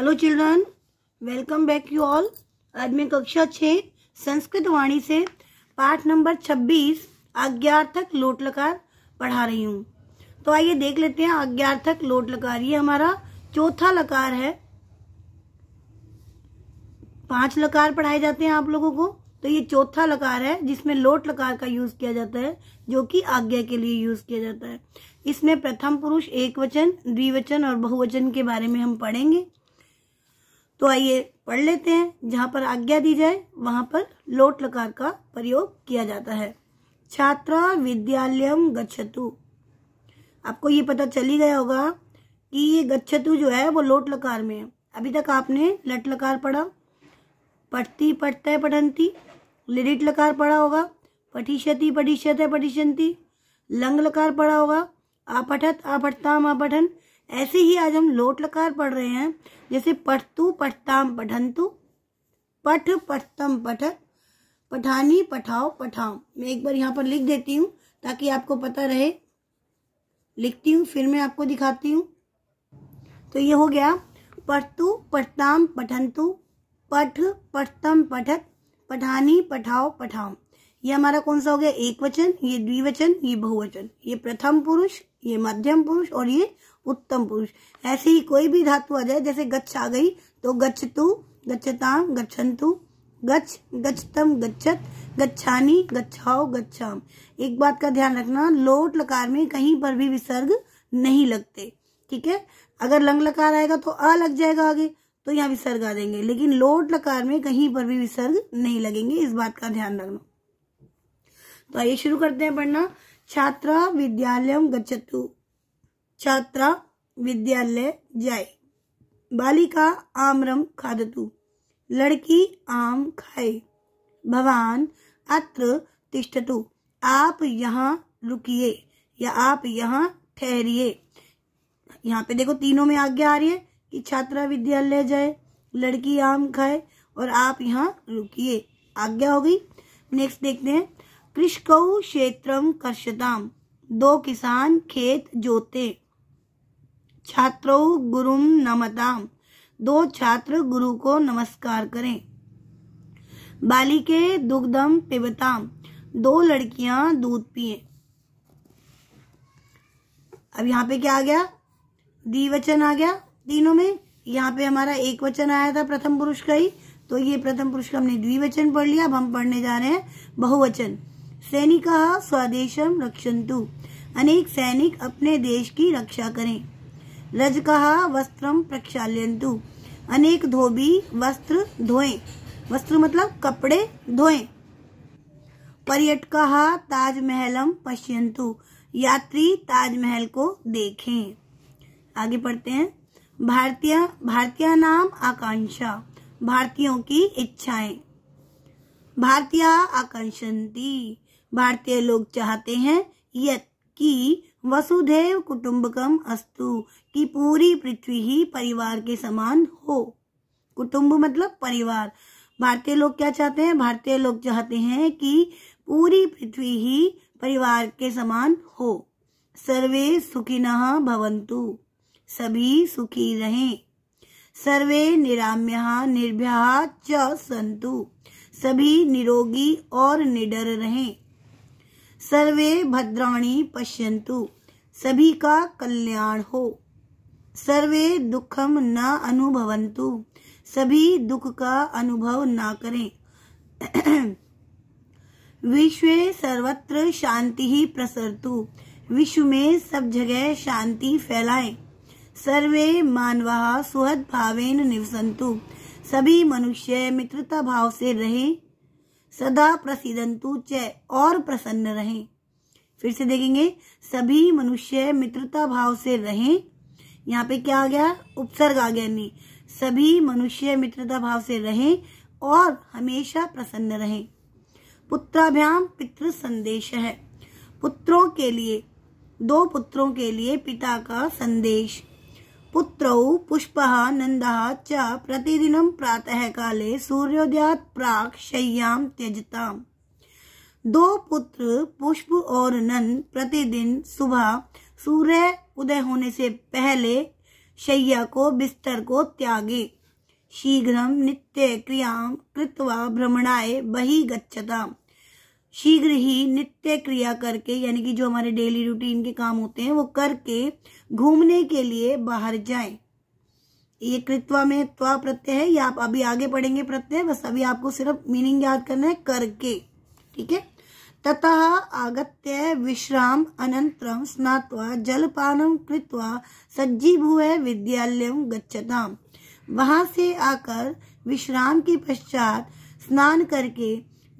hello children welcome back you all आज मैं कक्षा छः संस्कृत वाणी से पाठ नंबर 26 आज्ञार्थक लोट लकार पढ़ा रही हूँ तो आइए देख लेते हैं आज्ञार्थक लोट लकार ये हमारा चौथा लकार है पांच लकार पढ़ाए जाते हैं आप लोगों को तो ये चौथा लकार है जिसमें लोट लकार का यूज किया जाता है जो कि आज्ञा के लिए यूज किया जाता है इसमें प्रथम पुरुष एक वचन द्विवचन और बहुवचन के बारे में हम पढ़ेंगे तो आइए पढ़ लेते हैं जहाँ पर आज्ञा दी जाए वहाँ पर लोट लकार का प्रयोग किया जाता है छात्रा विद्यालयम गच्छतु आपको ये पता चल ही गया होगा कि ये गच्छतु जो है वो लोट लकार में है अभी तक आपने लट लकार पढ़ा पढ़ती पढ़ते पढ़ंती लिरिट लकार पढ़ा होगा पठिष्यति पठिष्यते पठिष्यंती लंग लकार पढ़ा होगा पठताम आ पठन ऐसे ही आज हम लोट लकार पढ़ रहे हैं जैसे पठतु पठताम पठंतु पठ पठतम पठ पठानी पठाओ पठाओ मैं एक बार यहाँ पर लिख देती हूँ ताकि आपको पता रहे लिखती हूँ फिर मैं आपको दिखाती हूँ तो ये हो गया पठतु पठताम पठंतु पठ पठतम पठत पठानी पठाओ पठाओ ये हमारा कौन सा हो गया एक वचन ये द्विवचन ये बहुवचन ये प्रथम पुरुष ये मध्यम पुरुष और ये उत्तम पुरुष ऐसे ही कोई भी धातु आ जाए जैसे गच्छ आ गई तो गच्छ तु गच्छताम गच्छन्तु गच्छ गच्छतम गच्छत गच्छानी गच्छाओ गच्छाम एक बात का ध्यान रखना लोट लकार में कहीं पर भी विसर्ग नहीं लगते ठीक है अगर लंग लकार आएगा तो अ लग जाएगा आगे तो यहाँ विसर्ग आ देंगे लेकिन लोट लकार में कहीं पर भी विसर्ग नहीं लगेंगे इस बात का ध्यान रखना तो आइए शुरू करते हैं पढ़ना छात्रा विद्यालय गच्छतु छात्रा विद्यालय जाए बालिका आम्रम खादतु लड़की आम खाए भवान अत्र तिष्ठतु आप यहाँ रुकिए या आप यहाँ ठहरिए यहाँ पे देखो तीनों में आज्ञा आ रही है कि छात्रा विद्यालय जाए लड़की आम खाए और आप यहाँ रुकिए आज्ञा हो गई नेक्स्ट देखते हैं कृषक क्षेत्रम कर्षताम दो किसान खेत जोते छात्रों गुरुम नमताम दो छात्र गुरु को नमस्कार करें बालिके दुग्धम पिबताम दो लड़कियां दूध पिए अब यहाँ पे क्या आ गया द्विवचन आ गया तीनों में यहाँ पे हमारा एक वचन आया था प्रथम पुरुष का ही तो ये प्रथम पुरुष का हमने द्विवचन पढ़ लिया अब हम पढ़ने जा रहे हैं बहुवचन सैनिक स्वदेशम रक्षंतु अनेक सैनिक अपने देश की रक्षा करें रज कहा वस्त्र प्रक्षातु अनेक धोबी वस्त्र धोएं वस्त्र मतलब कपड़े धोएं पर्यटक ताजमहलम पश्यंतु यात्री ताजमहल को देखें आगे पढ़ते हैं भारतीय भारतीय नाम आकांक्षा भारतीयों की इच्छाएं भारतीय आकांक्षती भारतीय लोग चाहते हैं यत कि वसुधैव कुटुम्बकम अस्तु की पूरी पृथ्वी ही परिवार के समान हो कुटुम्ब मतलब परिवार भारतीय लोग क्या चाहते हैं भारतीय लोग चाहते हैं कि पूरी पृथ्वी ही परिवार के समान हो सर्वे सुखी भवंतु सभी सुखी रहें सर्वे निराम्य निर्भया च संतु सभी निरोगी और निडर रहें सर्वे भद्राणी पश्यन्तु सभी का कल्याण हो सर्वे दुखम न अनुभवंतु सभी दुख का अनुभव ना करें विश्व सर्वत्र शांति ही प्रसरतु विश्व में सब जगह शांति फैलाए सर्वे मानवा सुहद भावेन निवसंतु सभी मनुष्य मित्रता भाव से रहें सदा प्रसिदंतु च और प्रसन्न रहें फिर से देखेंगे सभी मनुष्य मित्रता भाव से रहें यहाँ पे क्या आ गया उपसर्ग आ गया नहीं सभी मनुष्य मित्रता भाव से रहें और हमेशा प्रसन्न रहें पुत्राभ्याम पितृ संदेश है पुत्रों के लिए दो पुत्रों के लिए पिता का संदेश पुत्रौ पुष्प नंद च प्रातः काले सूर्योदयात् प्राक शय्यां त्यजताम् दो पुत्र पुष्प और नंद प्रतिदिन सुबह सूर्य उदय होने से पहले शैया को बिस्तर को त्यागे शीघ्र नित्य क्रियां कृत्वा भ्रमणाय बहि शीघ्र ही नित्य क्रिया करके यानी कि जो हमारे डेली रूटीन के काम होते हैं वो करके घूमने के लिए बाहर जाएं ये कृत्वा में त्वा प्रत्यय है या आप अभी आगे पढ़ेंगे प्रत्यय बस अभी आपको सिर्फ मीनिंग याद करना है करके ठीक है तथा आगत्य विश्राम अनंतरम स्नात्वा जलपानम कृत्वा सज्जीभूय विद्यालय गच्छताम वहां से आकर विश्राम के पश्चात स्नान करके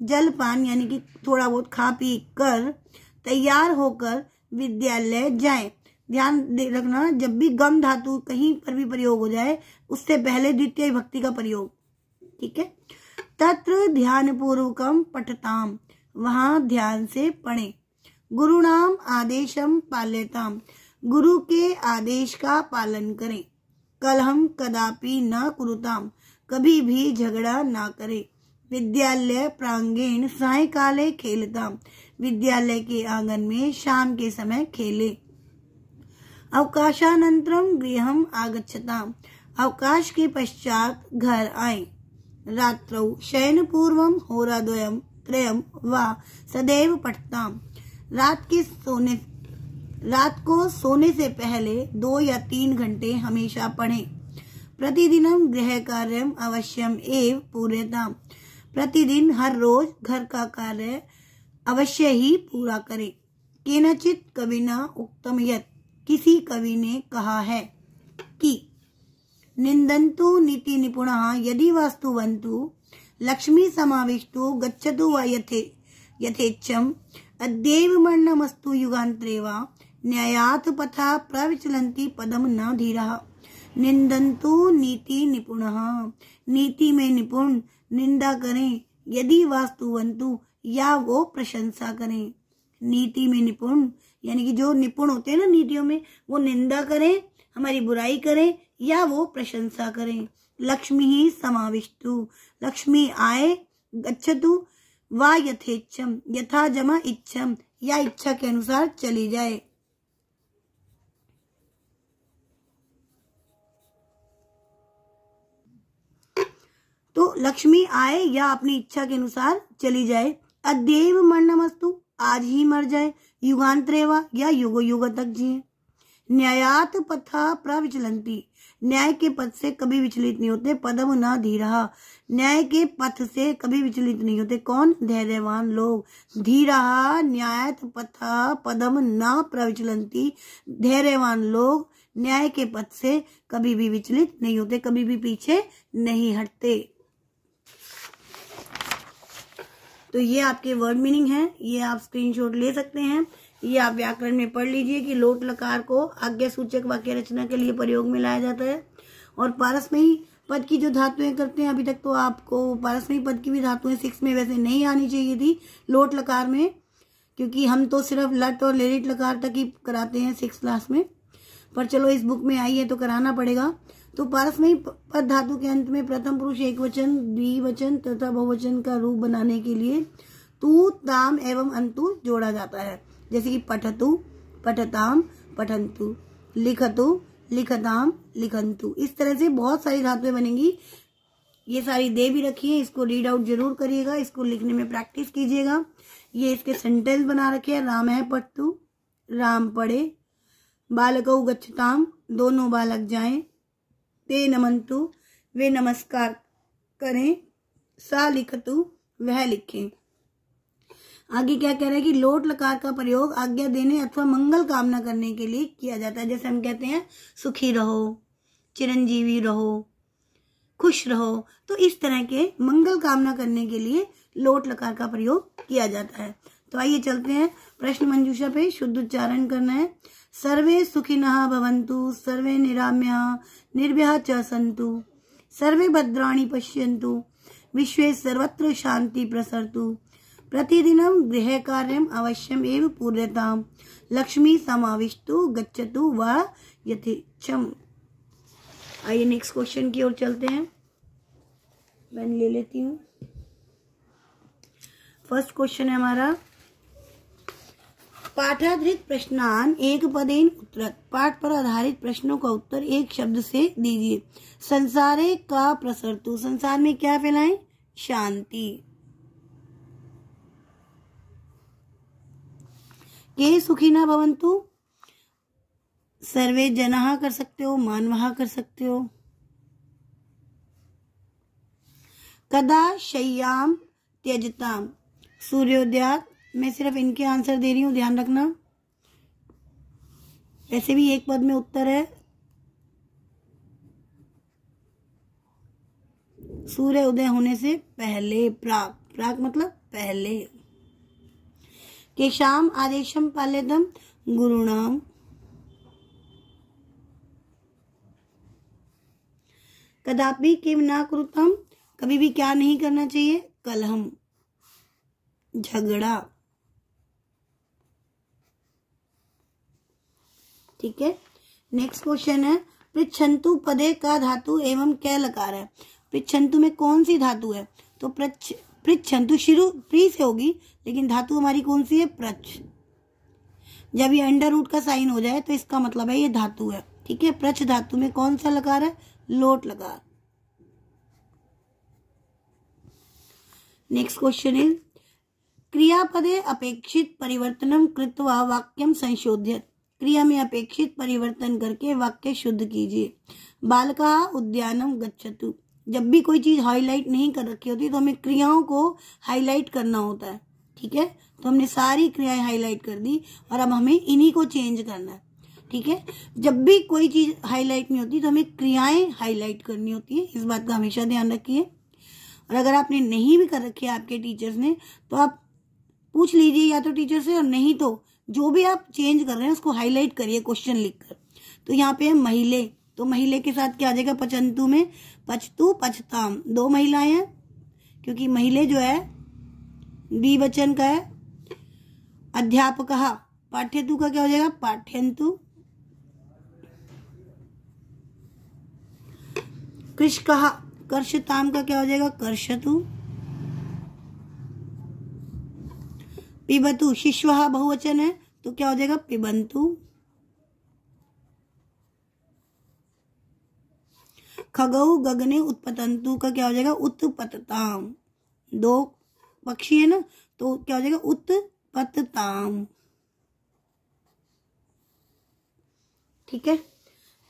जलपान यानी कि थोड़ा बहुत खा पी कर तैयार होकर विद्यालय जाए ध्यान रखना जब भी गम धातु कहीं पर भी प्रयोग हो जाए उससे पहले द्वितीय भक्ति का प्रयोग ठीक है तत्र ध्यान पूर्वकम पठताम वहां ध्यान से पढ़े गुरु नाम आदेशम पालताम गुरु के आदेश का पालन करें कल हम कदापि न कुरुताम कभी भी झगड़ा ना करें विद्यालय प्रांगण सायकाले खेलता विद्यालय के आंगन में शाम के समय खेले अवकाशान गृह आगछता अवकाश के पश्चात घर आए रात्र शयन पूर्व हो वा सदैव पठता रात के सोने रात को सोने से पहले दो या तीन घंटे हमेशा पढ़ें प्रतिदिन गृह कार्य अवश्यम एवं पूरेता प्रतिदिन हर रोज घर का कार्य अवश्य ही पूरा करें केनचित कविना उत्तम यत किसी कवि ने कहा है कि निंदंतु नीति निपुण यदि वास्तुवंतु लक्ष्मी समाविष्टो गच्छतु व यथे यथेच्छम अद्यव मरणमस्तु युगांतरे व न्यायात पथा प्रविचलन्ति पदम न धीरा निंदंतु नीति निपुण नीति में निपुण निंदा करें यदि वास्तुवंतु या वो प्रशंसा करें नीति में निपुण यानी कि जो निपुण होते हैं ना नीतियों में वो निंदा करें हमारी बुराई करें या वो प्रशंसा करें लक्ष्मी ही समाविष्टु लक्ष्मी आए गच्छतु वा यथेच्छम यथा जमा इच्छम या इच्छा के अनुसार चली जाए लक्ष्मी आए या अपनी इच्छा के अनुसार चली जाए अदेव मरणमस्तु आज ही मर जाए युगांतरेवा या युगो युग तक जिए न्यायात पथा प्रविचलंती न्याय के पथ से कभी विचलित नहीं होते पदम न धीरा न्याय के पथ से कभी विचलित नहीं होते कौन धैर्यवान लोग धीरा न्यायत पथ पदम न प्रविचलंती धैर्यवान लोग न्याय के पथ से कभी भी विचलित नहीं होते कभी भी पीछे नहीं हटते तो ये आपके वर्ड मीनिंग है ये आप स्क्रीनशॉट ले सकते हैं ये आप व्याकरण में पढ़ लीजिए कि लोट लकार को आज्ञा सूचक वाक्य रचना के लिए प्रयोग में लाया जाता है और ही पद की जो धातुएं करते हैं अभी तक तो आपको ही पद की भी धातुएं सिक्स में वैसे नहीं आनी चाहिए थी लोट लकार में क्योंकि हम तो सिर्फ लट और लेरिट लकार तक ही कराते हैं सिक्स क्लास में पर चलो इस बुक में आई है तो कराना पड़ेगा तो पारस में पद धातु के अंत में प्रथम पुरुष एक वचन द्विवचन तथा बहुवचन का रूप बनाने के लिए तू ताम एवं अंतु जोड़ा जाता है जैसे कि पठतु पठताम पठंतु लिखतु लिखताम लिखंतु इस तरह से बहुत सारी धातुएं बनेंगी ये सारी दे भी रखी है इसको रीड आउट जरूर करिएगा इसको लिखने में प्रैक्टिस कीजिएगा ये इसके सेंटेंस बना रखे हैं राम है पठतु राम पढ़े बालकऊ गच्छताम दोनों बालक जाएं ते नमंतु वे नमस्कार करें सा लिखतु वह लिखें आगे क्या कह रहे हैं कि लोट लकार का प्रयोग आज्ञा देने अथवा मंगल कामना करने के लिए किया जाता है जैसे हम कहते हैं सुखी रहो चिरंजीवी रहो खुश रहो तो इस तरह के मंगल कामना करने के लिए लोट लकार का प्रयोग किया जाता है तो आइए चलते हैं प्रश्न मंजूषा पे शुद्ध उच्चारण करना है सर्वे सुखी भवन्तु सर्वे निराम्या निर्भया च संतु सर्वे भद्राणी पश्यंतु विश्वे सर्वत्र शांति प्रसरतु गृह कार्य अवश्यम एव पूर्यता लक्ष्मी समाविष्टु गच्छतु वा यथेच्छम् आइए नेक्स्ट क्वेश्चन की ओर चलते हैं मैं ले लेती हूँ फर्स्ट क्वेश्चन है हमारा पाठाधारित प्रश्नान एक पदेन उत्तर पाठ पर आधारित प्रश्नों का उत्तर एक शब्द से दीजिए संसारे का प्रसर तो संसार में क्या फैलाएं शांति के सुखी ना भवंतु सर्वे जनाह कर सकते हो मानवाह कर सकते हो कदा शय्याम त्यजताम सूर्योदयात मैं सिर्फ इनके आंसर दे रही हूँ ध्यान रखना वैसे भी एक पद में उत्तर है सूर्य उदय होने से पहले प्राक प्राक मतलब पहले के शाम आदेशम पालेदम गुरुणाम कदापि किम ना करुतम कभी भी क्या नहीं करना चाहिए कलहम झगड़ा ठीक है नेक्स्ट क्वेश्चन है प्रच्छंतु पदे का धातु एवं क्या लकार है प्रच्छंतु में कौन सी धातु है तो प्रच्छ प्रच्छंतु शुरू प्री से होगी लेकिन धातु हमारी कौन सी है प्रच्छ जब ये अंडर रूट का साइन हो जाए तो इसका मतलब है ये धातु है ठीक है प्रच्छ धातु में कौन सा लकार है लोट लकार नेक्स्ट क्वेश्चन है क्रियापदे अपेक्षित परिवर्तनम कृत्वा वाक्यम संशोधित क्रिया में अपेक्षित परिवर्तन करके वाक्य शुद्ध कीजिए बालका उद्यानम गच्छतु जब भी कोई चीज हाईलाइट नहीं कर रखी होती तो हमें क्रियाओं को हाईलाइट करना होता है ठीक है तो हमने सारी क्रियाएं हाईलाइट कर दी और अब हमें इन्हीं को चेंज करना है ठीक है जब भी कोई चीज हाईलाइट नहीं होती तो हमें क्रियाएं हाईलाइट करनी होती है इस बात का हमेशा ध्यान रखिए और अगर आपने नहीं भी कर रखी है आपके टीचर्स ने तो आप पूछ लीजिए या तो टीचर से और नहीं तो जो भी आप चेंज कर रहे हैं उसको हाईलाइट करिए क्वेश्चन लिखकर तो यहाँ पे है महिले तो महिले के साथ क्या आ जाएगा पचंतु में पचतु पचताम दो महिलाएं हैं क्योंकि महिले जो है द्विवचन का है अध्यापक पाठ्यतु का क्या हो जाएगा पाठ्यंतु कृष कहा कर्षताम का क्या हो जाएगा कर्षतु पिबतु शिश्वा बहुवचन है तो क्या हो जाएगा पिबंतु खगऊ गगने उत्पतंतु का क्या हो जाएगा उत्पतताम दो पक्षी है ना तो क्या हो जाएगा उत्पतताम ठीक है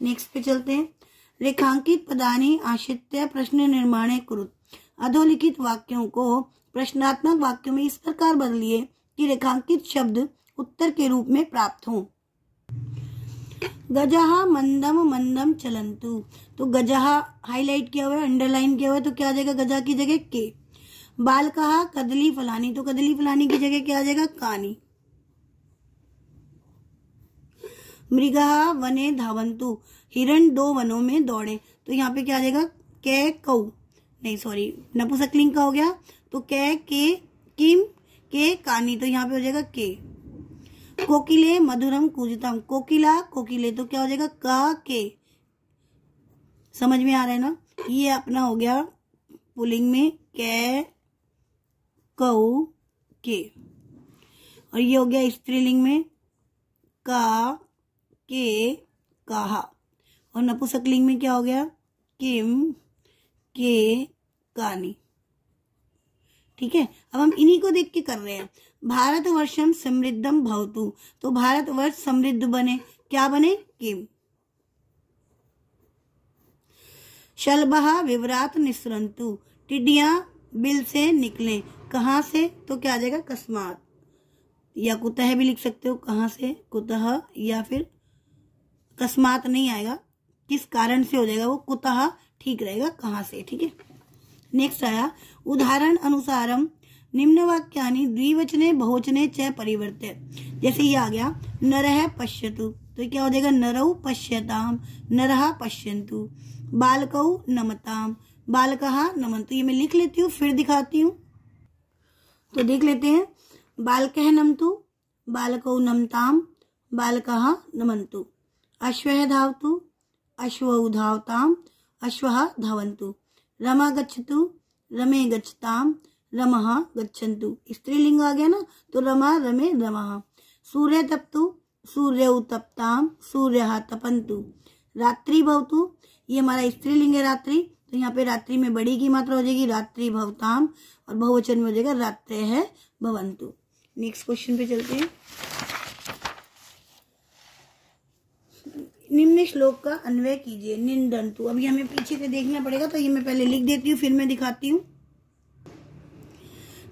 नेक्स्ट पे चलते हैं रेखांकित पदानी आश्रित्य प्रश्न निर्माण क्रुत अधोलिखित वाक्यों को प्रश्नात्मक वाक्यों में इस प्रकार बदलिए कि रेखांकित शब्द उत्तर के रूप में प्राप्त हों गजहा मंदम मंदम चलंतु तो गजहा हाईलाइट किया हुआ है अंडरलाइन किया हुआ है तो क्या आ जाएगा गजा की जगह के बाल कहा कदली फलानी तो कदली फलानी की जगह क्या आ जाएगा कानी मृगा वने धावंतु हिरण दो वनों में दौड़े तो यहाँ पे क्या आ जाएगा कै कऊ नहीं सॉरी नपुसकलिंग का हो गया तो कै के किम के कानी तो यहाँ पे हो जाएगा के कोकिले मधुरम कूजतम कोकिला कोकिले तो क्या हो जाएगा का के समझ में आ रहा है ना ये अपना हो गया पुलिंग में कै कौ के और ये हो गया स्त्रीलिंग में का के कहा और नपुसकलिंग में क्या हो गया किम के कानी ठीक है अब हम इन्हीं को देख के कर रहे हैं भारतवर्षम समृद्धम भवतु तो वर्ष समृद्ध बने क्या बने किम शलभा विवरात निस्रंतु टिडिया बिल से निकले कहा से तो क्या आ जाएगा कस्मात या कुतः भी लिख सकते हो कहा से कुतह या फिर कस्मात नहीं आएगा किस कारण से हो जाएगा वो कुतः ठीक रहेगा कहा से ठीक है नेक्स्ट आया उदाहरण अनुसारम निम्न वाक्या द्विवचने बहुवचने च परिवर्त जैसे ये आ गया नर पश्यतु तो क्या हो जाएगा नरऊ पश्यताम नर पश्यंतु बालकौ नमताम बालक नमन तो ये मैं लिख लेती हूँ फिर दिखाती हूँ तो देख लेते हैं बालक नमतु बालकौ नमताम बालक नमंतु अश्व धावतु अश्व धावताम अश्व धावंतु रमा गच्छतु रमे गच्छताम रमहा गच्छन्तु स्त्रीलिंग आ गया ना तो रमा रमे रमहा सूर्य तप्तु सूर्य उतप्ताम सूर्य तपंतु रात्रि भवतु ये हमारा स्त्रीलिंग है रात्रि तो यहाँ पे रात्रि में बड़ी की मात्रा हो जाएगी रात्रि भवताम और बहुवचन में हो जाएगा रात्र है भवंतु नेक्स्ट क्वेश्चन पे चलते हैं निम्न श्लोक का अन्वय कीजिए निंदंतु अभी हमें पीछे से देखना पड़ेगा तो ये मैं पहले लिख देती हूँ फिर मैं दिखाती हूँ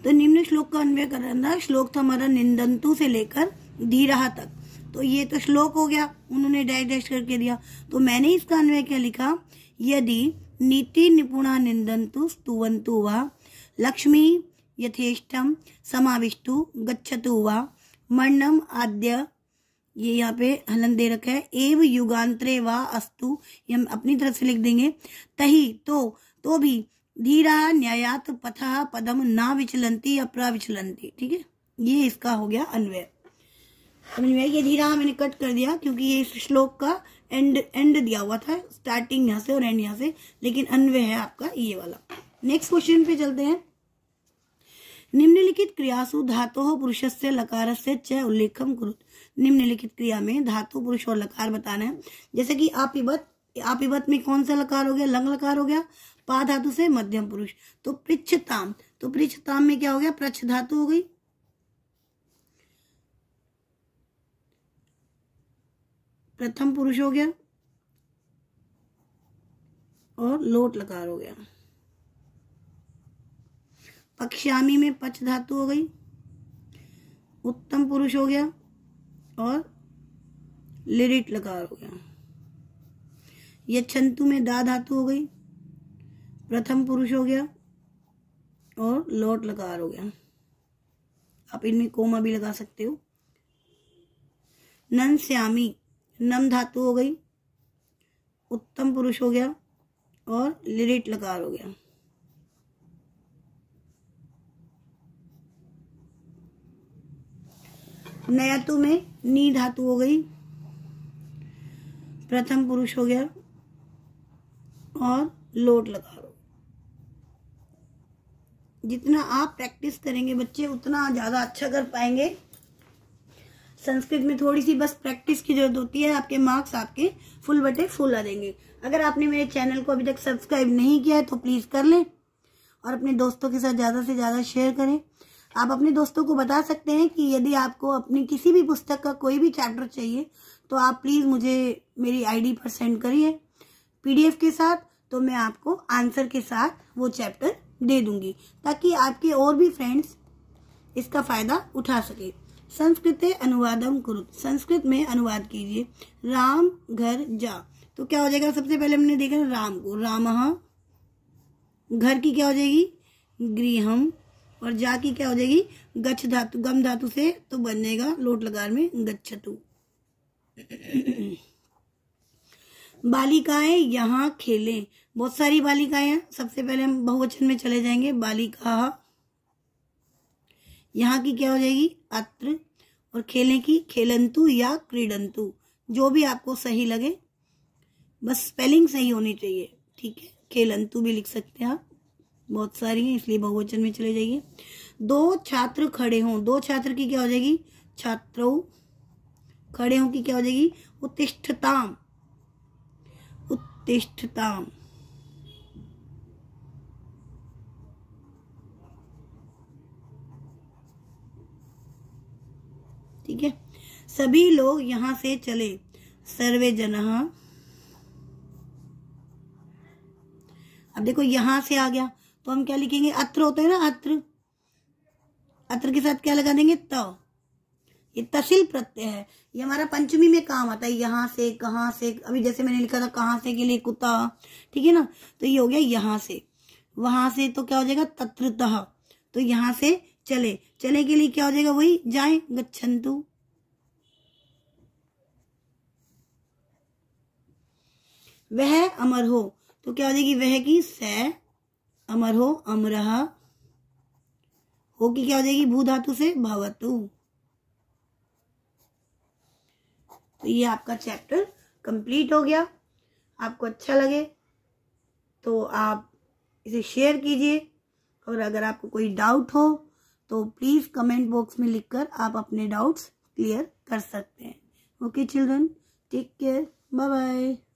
तो निम्न श्लोक का अन्वय करना श्लोक था हमारा निंदंतु से लेकर दी रहा तक तो ये तो श्लोक हो गया उन्होंने डाइजेस्ट करके दिया तो मैंने इसका अन्वय क्या लिखा यदि नीति निपुणा निंदंतु स्तुवंतु वा लक्ष्मी यथेष्टम समाविष्टु गच्छतु वा मरणम आद्य ये यहाँ पे हनन दे रखा है एव युगांतरे वा अस्तु ये हम अपनी तरफ से लिख देंगे तही तो तो भी धीरा न्यायात पथा पदम ना विचलंती विचलंती ठीक है ये इसका हो गया अन्वय समझ में ये धीरा मैंने कट कर दिया क्योंकि ये इस श्लोक का एंड एंड दिया हुआ था स्टार्टिंग यहाँ से और एंड यहाँ से लेकिन अन्वय है आपका ये वाला नेक्स्ट क्वेश्चन पे चलते हैं निम्नलिखित क्रियासु धातो पुरुष से लकार से च उल्लेखम गुरु निम्नलिखित क्रिया में धातु पुरुष और लकार बताना है जैसे कि आपिबत आपिबत में कौन सा लकार हो गया लंग लकार हो गया पा धातु से मध्यम पुरुष तो पृछताम तो पृछताम में क्या हो गया प्रच्छ धातु हो गई प्रथम पुरुष हो गया और लोट लकार हो गया पक्षामी में पच धातु हो गई उत्तम पुरुष हो गया और लिरिट लकार हो गया यह छंतु में दा धातु हो गई प्रथम पुरुष हो गया और लौट लकार हो गया आप इनमें कोमा भी लगा सकते हो नन श्यामी नम धातु हो गई उत्तम पुरुष हो गया और लिरिट लकार हो गया नया तु तो में नी धातु हो गई प्रथम पुरुष हो गया और लोट लगा लो जितना आप प्रैक्टिस करेंगे बच्चे उतना ज़्यादा अच्छा कर पाएंगे संस्कृत में थोड़ी सी बस प्रैक्टिस की जरूरत होती है आपके मार्क्स आपके फुल बटे फुल आ देंगे अगर आपने मेरे चैनल को अभी तक सब्सक्राइब नहीं किया है तो प्लीज़ कर लें और अपने दोस्तों के साथ ज़्यादा से ज़्यादा शेयर करें आप अपने दोस्तों को बता सकते हैं कि यदि आपको अपनी किसी भी पुस्तक का कोई भी चैप्टर चाहिए तो आप प्लीज़ मुझे मेरी आईडी पर सेंड करिए पीडीएफ के साथ तो मैं आपको आंसर के साथ वो चैप्टर दे दूंगी ताकि आपके और भी फ्रेंड्स इसका फायदा उठा सके संस्कृत अनुवादम कुरु संस्कृत में अनुवाद कीजिए राम घर जा तो क्या हो जाएगा सबसे पहले हमने देखा राम को राम घर की क्या हो जाएगी गृहम और जा की क्या हो जाएगी गच्छ धातु गम धातु से तो बनेगा लोट लगार में गच्छतु बालिकाएं यहाँ खेलें बहुत सारी बालिकाएं हैं सबसे पहले हम बहुवचन में चले जाएंगे बालिका यहाँ की क्या हो जाएगी अत्र और खेले की खेलंतु या क्रीडंतु जो भी आपको सही लगे बस स्पेलिंग सही होनी चाहिए ठीक है खेलंतु भी लिख सकते हैं आप बहुत सारी हैं इसलिए बहुवचन में चले जाइए दो छात्र खड़े हों दो छात्र की क्या हो जाएगी छात्रों खड़े हों की क्या हो जाएगी उत्तिष्ठताम उत्तिष्ठताम ठीक है सभी लोग यहां से चले सर्वे जनहा अब देखो यहां से आ गया तो हम क्या लिखेंगे अत्र होते है ना अत्र अत्र के साथ क्या लगा देंगे त ये तसिल प्रत्यय है ये हमारा पंचमी में काम आता है यहाँ से कहा से अभी जैसे मैंने लिखा था कहां से के लिए कुत्ता ठीक है ना तो ये हो गया यहाँ से वहां से तो क्या हो जाएगा तत्रतः तो यहाँ से चले चले के लिए क्या हो जाएगा वही जाए गच्छन्तु वह अमर हो तो क्या हो जाएगी वह की सह अमर हो अमरहा हो की क्या हो जाएगी भू धातु से भावतु तो ये आपका चैप्टर कंप्लीट हो गया आपको अच्छा लगे तो आप इसे शेयर कीजिए और अगर आपको कोई डाउट हो तो प्लीज़ कमेंट बॉक्स में लिखकर आप अपने डाउट्स क्लियर कर सकते हैं okay children take care bye bye